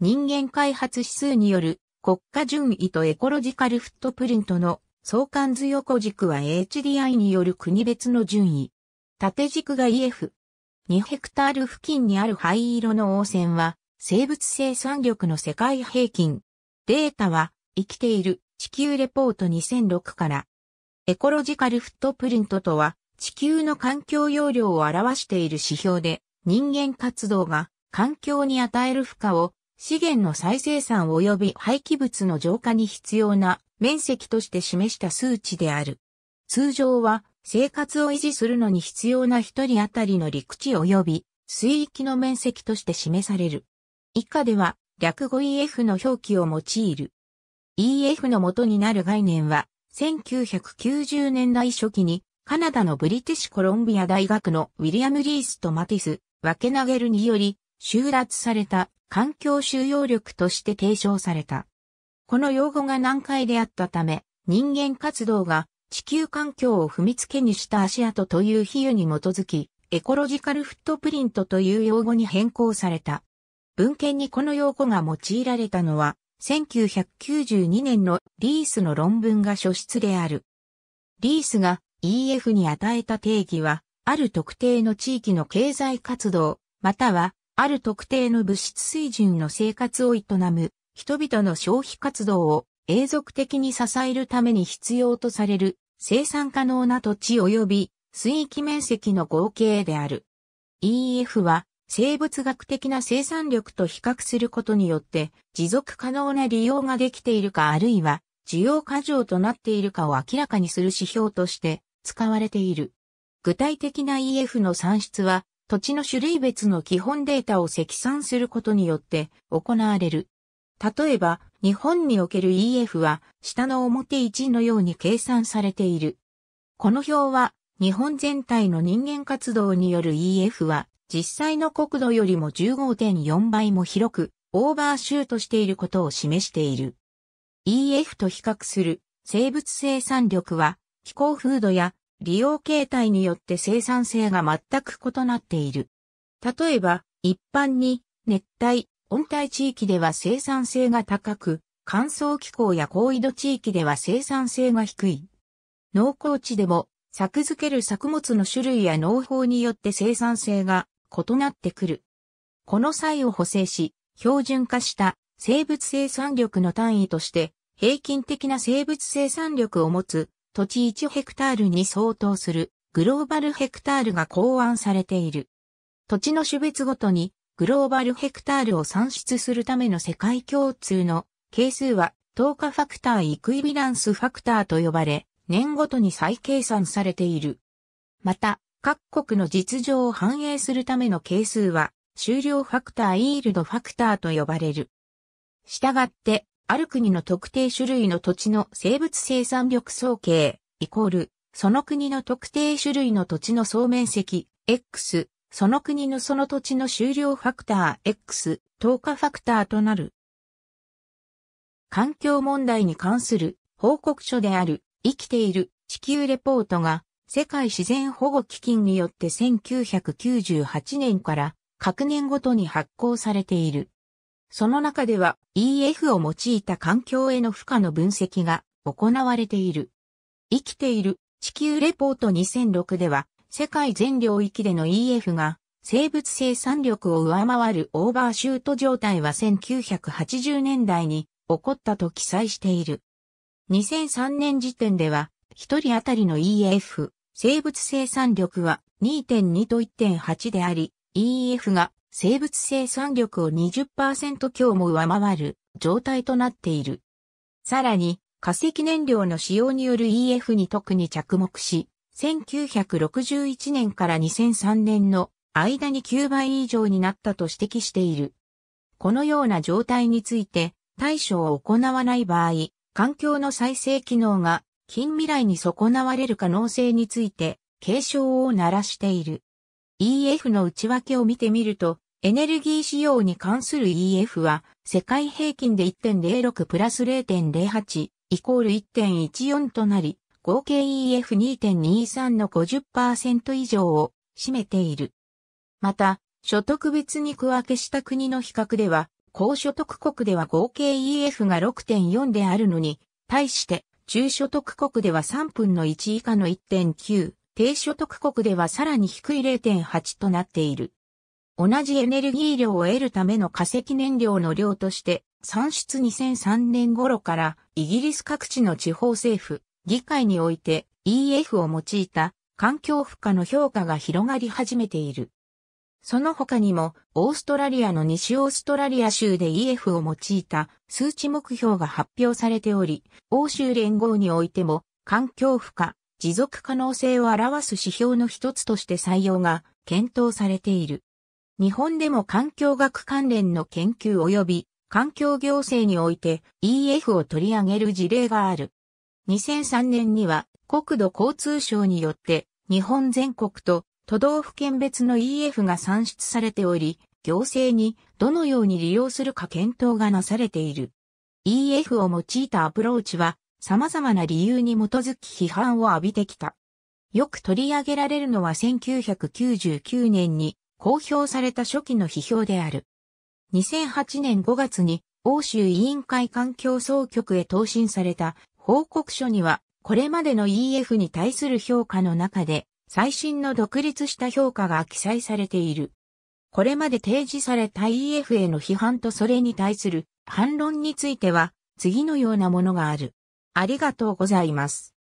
人間開発指数による国家順位とエコロジカルフットプリントの相関図横軸は HDI による国別の順位。縦軸が EF。2ヘクタール付近にある灰色の汚染は生物生産力の世界平均。データは生きている地球レポート2006から。エコロジカルフットプリントとは地球の環境容量を表している指標で人間活動が環境に与える負荷を資源の再生産及び廃棄物の浄化に必要な面積として示した数値である。通常は生活を維持するのに必要な一人当たりの陸地及び水域の面積として示される。以下では略語 EF の表記を用いる。EF の元になる概念は1990年代初期にカナダのブリティッシュコロンビア大学のウィリアム・リースとマティス、ワケナゲルにより収奪された環境収容力として提唱された。この用語が難解であったため、人間活動が地球環境を踏みつけにした足跡という比喩に基づき、エコロジカルフットプリントという用語に変更された。文献にこの用語が用いられたのは、1992年のリースの論文が書出である。リースが EF に与えた定義は、ある特定の地域の経済活動、またはある特定の物質水準の生活を営む人々の消費活動を永続的に支えるために必要とされる生産可能な土地及び水域面積の合計である。EF は生物学的な生産力と比較することによって持続可能な利用ができているかあるいは需要過剰となっているかを明らかにする指標として使われている。具体的な EF の算出は土地の種類別の基本データを積算することによって行われる。例えば、日本における EF は下の表1のように計算されている。この表は日本全体の人間活動による EF は実際の国土よりも15.4倍も広くオーバーシュートしていることを示している。EF と比較する生物生産力は気候風土や利用形態によって生産性が全く異なっている。例えば、一般に熱帯、温帯地域では生産性が高く、乾燥気候や高緯度地域では生産性が低い。農耕地でも、作付ける作物の種類や農法によって生産性が異なってくる。この際を補正し、標準化した生物生産力の単位として、平均的な生物生産力を持つ土地1ヘクタールに相当するグローバルヘクタールが考案されている。土地の種別ごとにグローバルヘクタールを算出するための世界共通の係数は等価ファクターイクイビランスファクターと呼ばれ、年ごとに再計算されている。また、各国の実情を反映するための係数は、終了ファクターイールドファクターと呼ばれる。したがって、ある国の特定種類の土地の生物生産力総計、イコール、その国の特定種類の土地の総面積、X、その国のその土地の終了ファクター X、投下ファクターとなる。環境問題に関する報告書である、生きている地球レポートが、世界自然保護基金によって1998年から各年ごとに発行されている。その中では EF を用いた環境への負荷の分析が行われている。生きている地球レポート2006では世界全領域での EF が生物生産力を上回るオーバーシュート状態は1980年代に起こったと記載している。2003年時点では1人当たりの EF 生物生産力は2.2と1.8であり EF が生物生産力を20%強も上回る状態となっている。さらに、化石燃料の使用による EF に特に着目し、1961年から2003年の間に9倍以上になったと指摘している。このような状態について対処を行わない場合、環境の再生機能が近未来に損なわれる可能性について警鐘を鳴らしている。EF の内訳を見てみると、エネルギー使用に関する EF は、世界平均で1.06プラス0.08イコール1.14となり、合計 EF2.23 の50%以上を占めている。また、所得別に区分けした国の比較では、高所得国では合計 EF が6.4であるのに、対して中所得国では3分の1以下の1.9、低所得国ではさらに低い0.8となっている。同じエネルギー量を得るための化石燃料の量として、産出2003年頃からイギリス各地の地方政府、議会において EF を用いた環境負荷の評価が広がり始めている。その他にも、オーストラリアの西オーストラリア州で EF を用いた数値目標が発表されており、欧州連合においても、環境負荷、持続可能性を表す指標の一つとして採用が検討されている。日本でも環境学関連の研究及び環境行政において EF を取り上げる事例がある。2003年には国土交通省によって日本全国と都道府県別の EF が算出されており、行政にどのように利用するか検討がなされている。EF を用いたアプローチは様々な理由に基づき批判を浴びてきた。よく取り上げられるのは1999年に公表された初期の批評である。2008年5月に欧州委員会環境総局へ答申された報告書には、これまでの EF に対する評価の中で、最新の独立した評価が記載されている。これまで提示された EF への批判とそれに対する反論については、次のようなものがある。ありがとうございます。